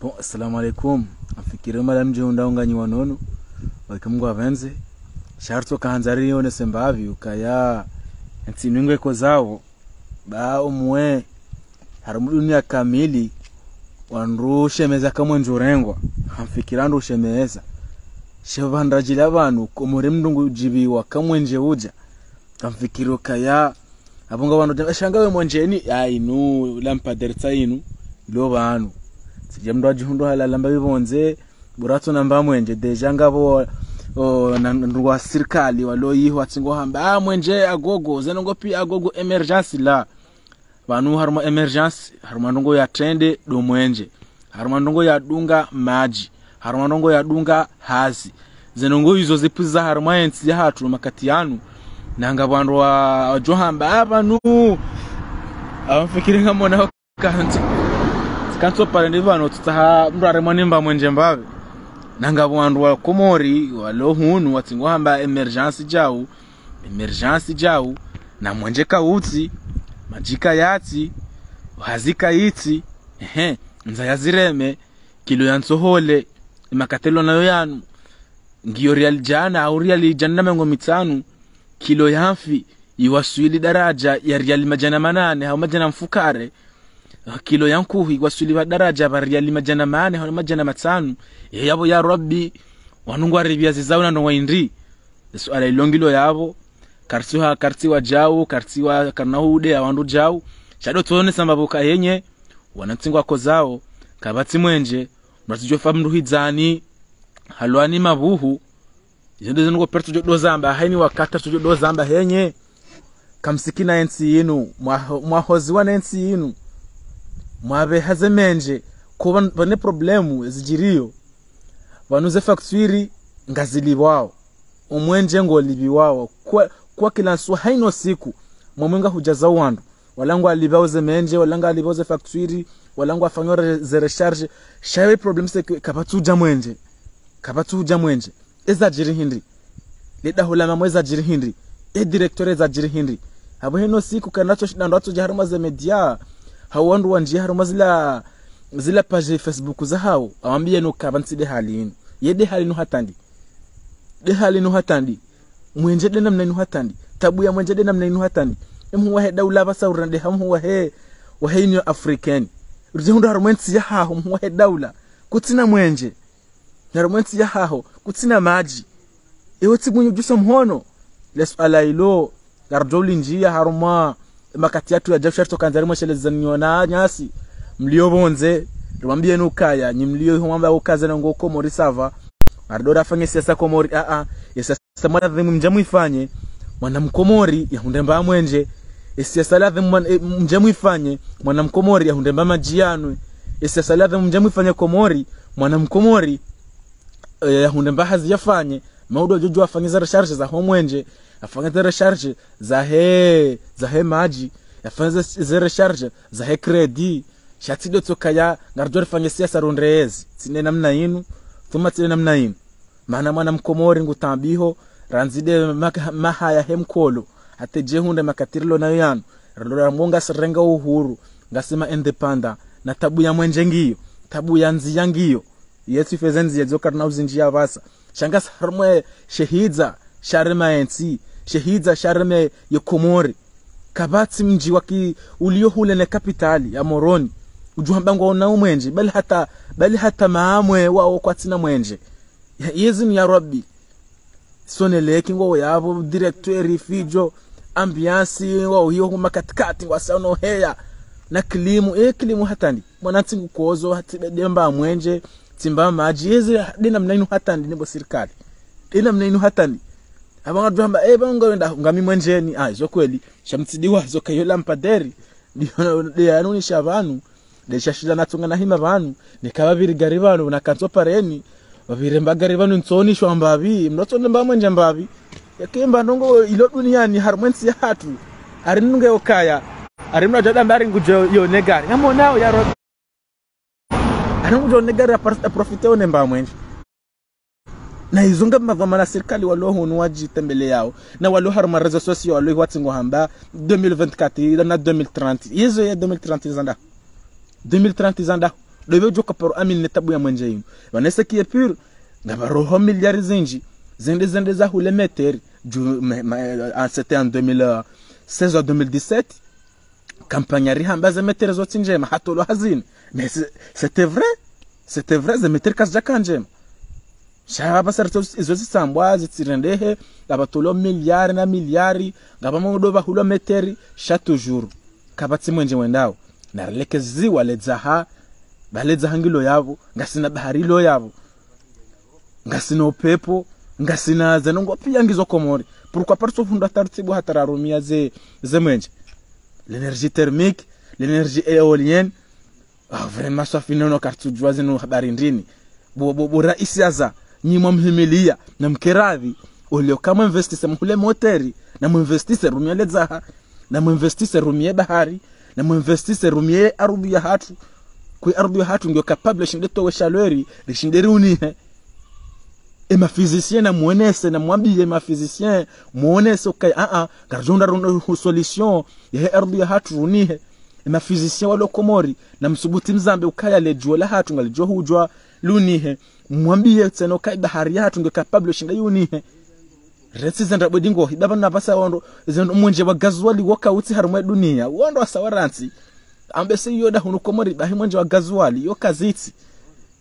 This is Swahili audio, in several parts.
bon assalamu alaikum amfikire malamje undaunganyiwa nono wakimgwa venze sharto kahanzariyo nesembavyu kaya ko zao ba umwe hari mudunia kamili wanru ushemeza kamwe njurengwa hamfikira andu ushemeza shevandrajila abantu komore mndungu jibiwa kamwe nje uja kamfikiro kaya abonga wanu shangawe wemwenjeni ainu lampaderitsa inu lo vanhu sije mndu ajihundu halala mba bibonze burato na mba mwenje deja ngabo wa serikali waloyiho atsingo hamba ah mwenje agogo zenongo pi agogo emergency la vanu harimo emergency harimo ndongo ya trende do mwenje harimo ndongo ya dunga maji harimo ndongo ya dunga hazi zenongo izo zipuza harimo ensi ya hatu makati yanu nanga vandu wa johamba avanu ah, avafikiri ngamona kantu kansopa ndi vano tutaha mraremwa nembamwe njembave nanga vandu wa komori walohunu watsingohamba emergensi jawu emergensi jawu namwenje kautsi majika yatsi hazika itsi ehe nza yazireme kilo ya nsohole makatelo nayo yanu ngiyo real jana au real jana mengo mitanu kilo yafi iwasuili daraja ya real majana manane au majana mfukare Ah, kilo ya yankuhi wasulibha daraja bariyali majana mane hona majana matsanu eh, yabo ya rabbi wanungwari byazi zauna no waindri suala ilongilo yabo karti wa jau karti karsiwa kanahude awandu jau shado tuone sambabuka yenye wanatsingwa kozao kabatsi mwenje mratijofa hidzani halwani mabuhu izendo zinuko perto jodo zamba haini wakata tujodo zamba henye kamsikina ensi yinu mwahoziwa mwa nensi yinu mwabe hazemenje ko bane problemu zijiriyo vanuze factory ngaziliwao umwenje ngo ngolibiwao kwa, kwa kila nsu haino siku mwamwenga hujaza wandu walangu alibao zemenje walangu alibao ze factory walangu afanywa ze recharge shawe problem se kapatuja kapatu kapatuja mwenje eza jiri hindri leda hulama mweza jiri hindi e director eza jiri hindri habo e hino siku kanacho shida ndo atoja haruma ze media hawandu wandu wanje haro mazila zila page facebook za hao awambia no kabansi de halin ye de halinu hatandi de halinu hatandi mwenje de namna inu hatandi tabu ya mwenje de namna inu hatandi emu wahe daula basa urande hamu wahe wahe inu afrikani ruzihunda harumwensi ya hao mu wahe daula kutina mwenje narumwensi ya hao kutina maji ewe tibunyu jusa mhono lesu alailo garjoli njia haruma makati yatu ya Jabsha tokanza mwashele shelezanywa na nyasi mliobonze rwambie nukaya mlio mwamba ukaze na ngoko mori sava ardora fanye siasa komori a a siasa mwana dhimu mjamu ifanye mwana mkomori ya hundemba mwenje siasa ladhi e, mjamu ifanye mwana mkomori ya hundemba majianwe siasa ladhi mjamu ifanye komori e, ya hundemba hazi yafanye maudo jojo afanye zara sharsha za enje yafanya zile recharge za he za he maji yafanya zile recharge za he credit shatido tokaya ngarjo rifanye siasa rondeezi tine namna yinu tuma tine namna yinu maana mwana mkomori ngutambiho ranzide maha ya mkolo hate jehunde makatirilo nayo yanu randora mwonga serenga uhuru ngasema independa na tabu ya mwenje ngiyo tabu ya nziya ngiyo yesu ifeze nziya na uzinjia vasa shangasa harmwe shehidza Sharma NC, Sheikh, shehid za Sharm ya Komori, Kabati, mji ulio hule na kapitali ya Moroni, ujua mbango na mwenje bali hata bali hata maamwe wa kwa tina mwenje yezini ya rabbi sone soneleki ngo yabo directeur fijo ambiance wa hiyo kuma katikati wa wasano heya na klimu e eh, klimu hatani mwanansi kukozo hatidemba mwenje timba maji yezi dina mnainu hatani nibo serikali dina mnainu hatani avangatiamba vangamimwenjeni ah, zokweli shamtsidiwazo kaiyo lampaderi deyanunisha vanu deshashila natsongana hima vanu nikavavirigari vanu nakansopareni vavire mbagari vanu ntsonishwa mbavi mnotsone mbamwenja mbavi yakemba nongo ilo duniani hari mwensi yahatu hari nunge yokaya hari mna jadamba ari nguje yonegari yamonao yaro hari nguje yonegari yaprofite one mbamwenja na izo ngama la serikali waloho nuwajitembele yao na waloha ma reseaux sociaux waloho watsingo hamba 2024 na 2030 yezo ya 2030 zanda 2030 zanda dobe joka paro amil ne tabu ya mwenje yinu wanesa kiye pur ngaba roho miliari zinji zende zende za hule meteri c'était en 2016 ou 2017 campagne ari hamba za meter zo tsinjema hatolo mais c'était vrai c'était vrai za meteri kasja shaba serto izo si zisambwa zitsirendehe tulo miliari na miliari ngabamo mudo hulo meteri shatu juru kabatsi mwenje wendao narileke ziwa ledzaha baledzaha ngilo nga sina bahari lo ilo yavo ngasina upepo sina zanongo pia ngizo komori pourquoi parce que funda tartibu hatararumia ze ze mwenje l'énergie thermique l'énergie éolienne ah, vraiment swafineno kartsujua zenu habari ndini buraisi aza bo, bo, nyi mwamhimilia na mkeradhi ulioka mwemvestise mhule moteri na mwemvestise rumia ledzaha na mwemvestise rumie bahari na mwemvestise rumie ardhi ya hatu kwi ardhi ya hatu ndio kapable shinde towe shalweri lishinde riunihe e mafizisien na muonese na mwambie mafizisien muonese okay a ah, a ah, karjonda rondo solution ye ardhi ya hatu runihe e wa lokomori na msubuti mzambe ukaya lejua la hatu ngalijua hujwa lunihe mwambie tseno kai bahari yatu nge kapublish shinga yunihe retsi zenda bodingo idaba na basa wondo zendo munje wa gazuali bagazwali wakautsi harumwe dunia wondo asawaransi ambese yoda hunu komori bahi munje wa gazuali yoka bagazwali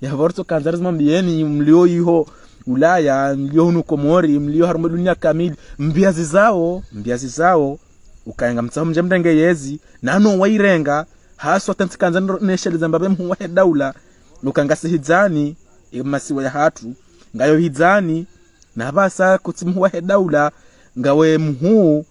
ya borto kanzaris mambieni mlio iho Ulaya mlio hunu komori mlio harumwe dunia kamili mbiazi zao mbiazi zao ukaenga mtsamu mje yezi nano wairenga haso tantsikanza neshele zambabe muwahe daula nukangasi hizani masiwa ya hatu ngayo hizani na basa kutsimuwahe daula ngawe mhuu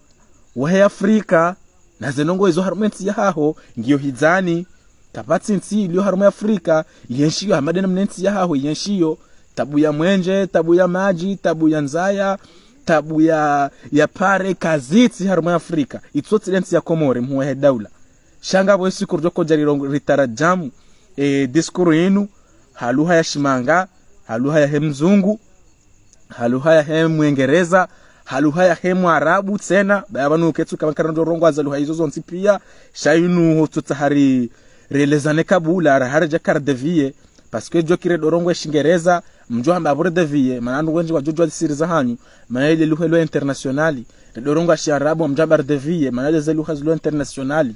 wahe afrika na zenongo izo harumu ensi yahaho ngiyo hizani tapati nsi iliyo harumu ya afrika yenshiyo hamadena mnensi yahaho yenshiyo tabu ya mwenje tabu ya maji tabu ya nzaya tabu ya ya pare kazitsi harumu ya afrika itsotsi lensi ya komore mhuwahe daula shangabo esiku ryo kojarirongo ritarajamu e, diskuru yenu haluha ya shimanga haluha ya hemzungu haluha ya hemwengereza haluha ya hemwarabu tsena baya banu ketsu kama karando rongo luha hizo zonsi pia shainu hotutahari relezane kabula rahara raharja kardevie que jo kire dorongo shingereza mjo hamba abure devie mananu wenji wa jojo siriza hanyu mana ile luha lo internationali dorongo asharabu mjabar devie mana ile luha lo internationali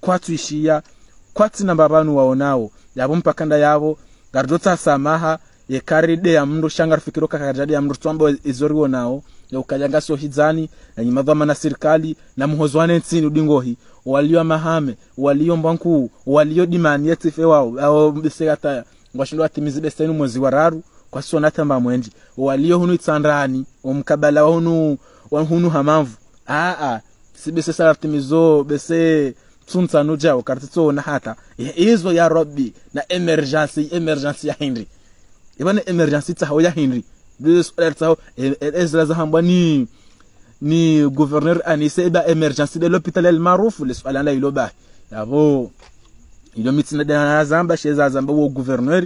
kwatwishiya kwatsinamba babanu waonavo yabo mpakanda yabo ngari samaha yekari deya mndu shanga rifikiro kakajya deya mndu tswamba izorionawo yaukajanga sohidzani nanyimadhwama na serikali na muhozwane ntsini udingohi waliyo mahame waliyo mbwankuu waliyo dimani yetsife wao awo besekataya ngwashindwa atimizi besenu mwezi wa raru kwasona tamba mwenji waliyo hunu itsandani omkabala wa hunu hamavu aa sibese sala salatimizo bese suntsano jawo karti tsona hata izvo e ya robi na emergency emergency ya henry ibane e emergency tsaho ya henry this order tsaho ezra e, zahambwa ni ni gouverneur anise iba emergency de l'hôpital el maruf liswala la iloba yabo ilo mitsina de zamba sheza zamba wo gouverneur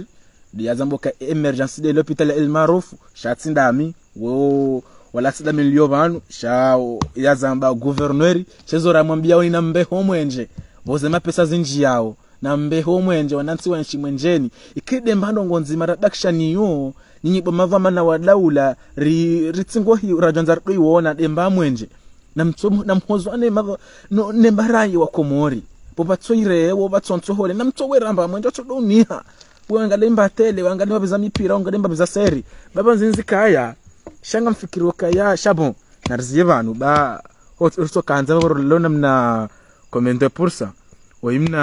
de yazambo ka emergency de l'hôpital el maruf shatsindami wo walasidamili lyovanu shawo yazamba guverneri chezoramwambia oni nambeho mwenje voze mapesa zinji yao yawo nambeho mwenje wanansi wa nshi mwenjeni ikidemba ndongo nzima radakshaniyo nyinyibo mava mana wadaula ri ritsingohi rajanza riwiwona demba mwenje na mhozo ane mava no, nembarayi wa komori povatsoirewo vatsonsohole namtsoweramba mwenje watsodouniha wangale mbatele wangale tele mipira wangale mbabiza seri baba nzinzi kaya shanga waka ya shabo nariziye abantu ba hotso kanza boro lona mna komende pursa oimna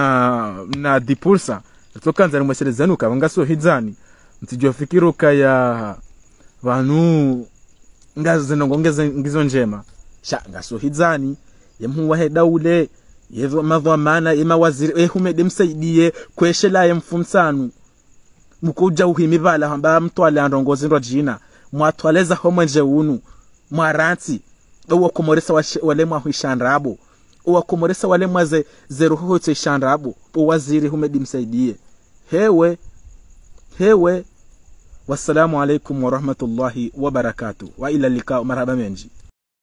mna mna di pursa tokanza ni mwesherezani ukavanga sio hidzani mtijua waka ya nga zeno zinongongeza ngizo njema sha nga ngaso hidzani yemhuwahe daule yemadhamana yemawaziri ehumede msaidie kweshelaye mfumsanu mukuja uhimivala hamba mtwale andongozi ndo jina mwatwaleza homo nje unu mwaransi uwakomoresa wale mwahwishandrabo uwakomoresa wale mwaze zeruhohotse ishandrabo uwaziri humedi hewe hewe wassalamu alaikum warahmatullahi wabarakatuh wa ila lika marhaba menji